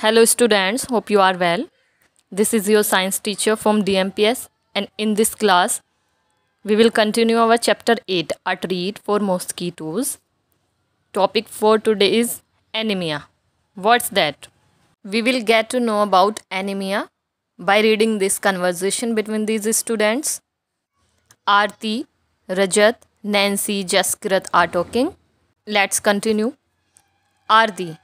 Hello students, hope you are well. This is your science teacher from DMPS and in this class we will continue our chapter 8 a treat for mosquitoes. Topic for today is anemia. What's that? We will get to know about anemia by reading this conversation between these students. Aarti, Rajat, Nancy, Jaskrat are talking. Let's continue. Aarti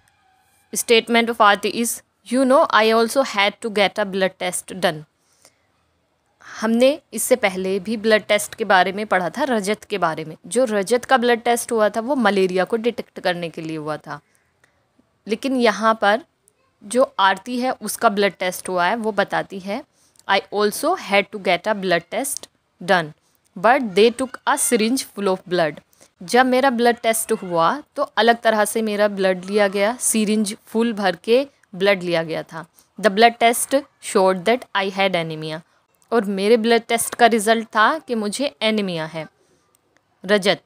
statement of Aarti is you know I also had to get a blood test done. हमने इससे पहले भी blood test के बारे में पढ़ा था रजत के बारे में जो रजत का ब्लड टेस्ट हुआ था वो मलेरिया को डिटेक्ट करने के लिए हुआ था लेकिन यहाँ पर जो आरती है उसका ब्लड टेस्ट हुआ है वो बताती है I also had to get a blood test done but they took a syringe full of blood जब मेरा ब्लड टेस्ट हुआ तो अलग तरह से मेरा ब्लड लिया गया सीरिंज फुल भर के ब्लड लिया गया था the blood test showed that I had anaemia और मेरे ब्लड टेस्ट का रिज़ल्ट था कि मुझे एनीमिया है रजत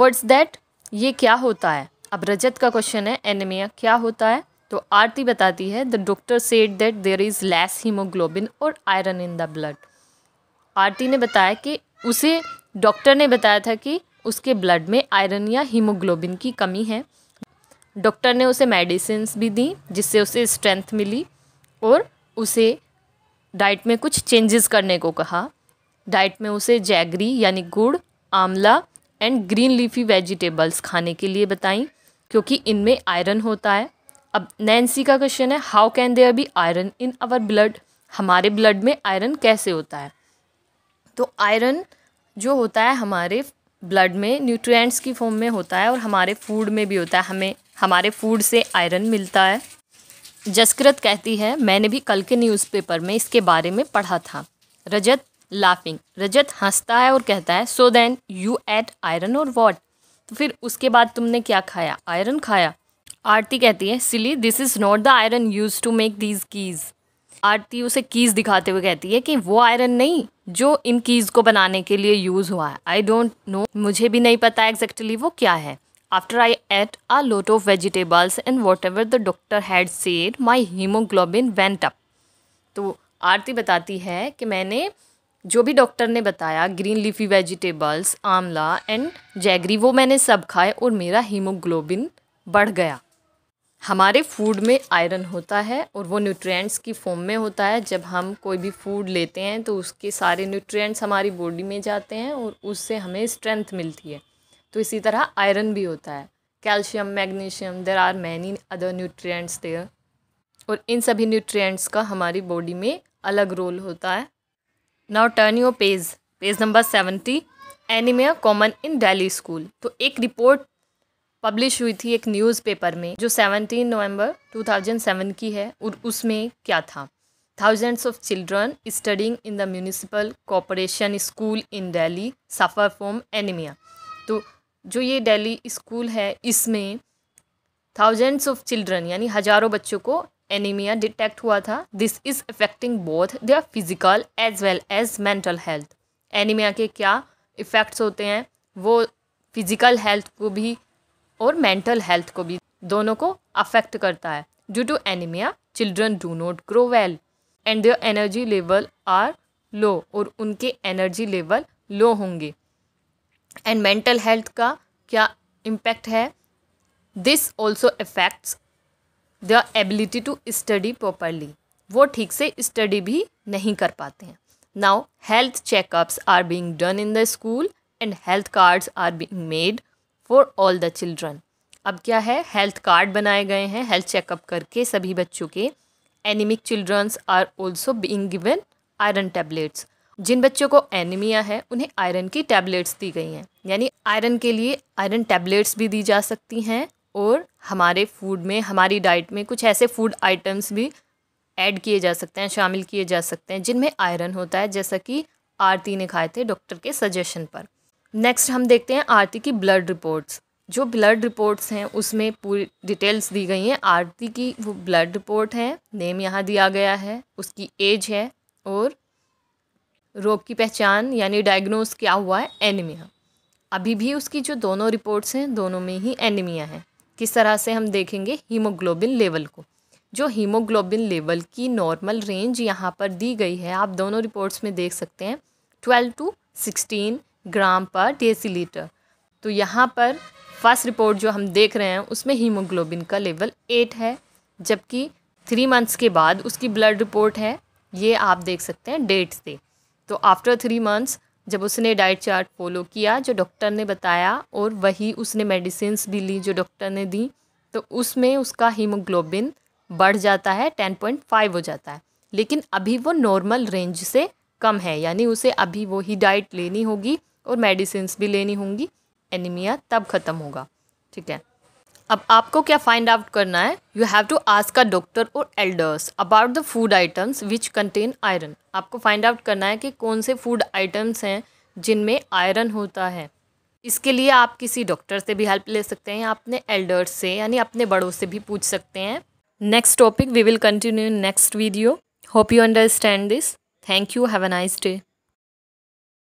वर्ड्स दैट ये क्या होता है अब रजत का क्वेश्चन है एनीमिया क्या होता है तो आरती बताती है the doctor said that there is less haemoglobin और iron in the blood Aarti ने बताया कि उसे डॉक्टर ने बताया था कि उसके ब्लड में आयरन या हीमोग्लोबिन की कमी है डॉक्टर ने उसे मेडिसिन भी दी जिससे उसे स्ट्रेंथ मिली और उसे डाइट में कुछ चेंजेस करने को कहा डाइट में उसे जैगरी यानी गुड़ आंवला एंड ग्रीन लीफी वेजिटेबल्स खाने के लिए बताई क्योंकि इनमें आयरन होता है अब नैन्सी का क्वेश्चन है how can there be iron in our blood हमारे ब्लड में आयरन कैसे होता है तो आयरन जो होता है हमारे ब्लड में न्यूट्रिएंट्स की फॉर्म में होता है और हमारे फूड में भी होता है हमें हमारे फूड से आयरन मिलता है जसकृत कहती है मैंने भी कल के न्यूज़पेपर में इसके बारे में पढ़ा था रजत लाफिंग रजत हंसता है और कहता है so then you ate iron और वॉट तो फिर उसके बाद तुमने क्या खाया आयरन खाया आरती कहती है silly this is not the iron used to make these keys Aarti उसे कीज दिखाते हुए कहती है कि वो आयरन नहीं जो इन कीज को बनाने के लिए यूज हुआ है आई डोंट नो मुझे भी नहीं पता एग्जैक्टली exactly वो क्या है I ate a lot of vegetables and whatever the doctor had said my haemoglobin went up तो आरती बताती है कि मैंने जो भी डॉक्टर ने बताया green leafy vegetables amla and jaggery वो मैंने सब खाए और मेरा हीमोग्लोबिन बढ़ गया हमारे फूड में आयरन होता है और वो न्यूट्रिएंट्स की फॉर्म में होता है जब हम कोई भी फूड लेते हैं तो उसके सारे न्यूट्रिएंट्स हमारी बॉडी में जाते हैं और उससे हमें स्ट्रेंथ मिलती है तो इसी तरह आयरन भी होता है calcium magnesium there are many other nutrients there और इन सभी न्यूट्रियट्स का हमारी बॉडी में अलग रोल होता है now turn your page page number seventy anaemia common in Delhi school तो एक रिपोर्ट पब्लिश हुई थी एक न्यूज़पेपर में जो 17 नवंबर 2007 की है और उसमें क्या था thousands of children studying in the municipal corporation school in Delhi suffer from anaemia तो जो ये डेली स्कूल है इसमें थाउजेंड्स ऑफ चिल्ड्रन यानी हज़ारों बच्चों को एनीमिया डिटेक्ट हुआ था this is affecting both their physical as well as mental health anaemia के क्या इफ़ेक्ट्स होते हैं वो फिज़िकल हेल्थ को भी और मेंटल हेल्थ को भी दोनों को अफेक्ट करता है due to anaemia children do not grow well and their energy level are low और उनके एनर्जी लेवल लो होंगे एंड मेंटल हेल्थ का क्या इम्पैक्ट है this also affects the ability to study properly वो ठीक से स्टडी भी नहीं कर पाते हैं now health checkups are being done in the school and health cards are being made for all the children अब क्या है हेल्थ कार्ड बनाए गए हैं हेल्थ चेकअप करके सभी बच्चों के anaemic childrens are also being given iron tablets जिन बच्चों को एनीमिया है उन्हें आयरन की टैबलेट्स दी गई हैं यानी आयरन के लिए आयरन टैबलेट्स भी दी जा सकती हैं और हमारे फूड में हमारी डाइट में कुछ ऐसे फूड आइटम्स भी ऐड किए जा सकते हैं शामिल किए जा सकते हैं जिनमें आयरन होता है जैसा कि आरती ने खाए थे डॉक्टर के सजेशन पर नेक्स्ट हम देखते हैं आरती की ब्लड रिपोर्ट्स जो ब्लड रिपोर्ट्स हैं उसमें पूरी डिटेल्स दी गई हैं आरती की वो ब्लड रिपोर्ट है नेम यहाँ दिया गया है उसकी एज है और रोग की पहचान यानी डायग्नोस क्या हुआ है एनीमिया अभी भी उसकी जो दोनों रिपोर्ट्स हैं दोनों में ही एनीमिया है किस तरह से हम देखेंगे हीमोग्लोबिन लेवल को जो हीमोग्लोबिन लेवल की नॉर्मल रेंज यहाँ पर दी गई है आप दोनों रिपोर्ट्स में देख सकते हैं ट्वेल्व टू सिक्सटीन ग्राम पर डेसीलीटर तो यहाँ पर फर्स्ट रिपोर्ट जो हम देख रहे हैं उसमें हीमोग्लोबिन का लेवल एट है जबकि थ्री मंथ्स के बाद उसकी ब्लड रिपोर्ट है ये आप देख सकते हैं डेट से तो आफ्टर थ्री मंथ्स जब उसने डाइट चार्ट फॉलो किया जो डॉक्टर ने बताया और वही उसने मेडिसिन भी ली जो डॉक्टर ने दी तो उसमें उसका हीमोग्लोबिन बढ़ जाता है टेन पॉइंट फाइव हो जाता है लेकिन अभी वो नॉर्मल रेंज से कम है यानी उसे अभी वो ही डाइट लेनी होगी और मेडिसिन भी लेनी होंगी एनीमिया तब ख़त्म होगा ठीक है अब आपको क्या फाइंड आउट करना है you have to ask a doctor और elders about the food items which contain iron आपको फाइंड आउट करना है कि कौन से फूड आइटम्स हैं जिनमें आयरन होता है इसके लिए आप किसी डॉक्टर से भी हेल्प ले सकते हैं अपने एल्डर्स से यानी अपने बड़ों से भी पूछ सकते हैं next topic we will continue next video hope you understand this thank you have a nice day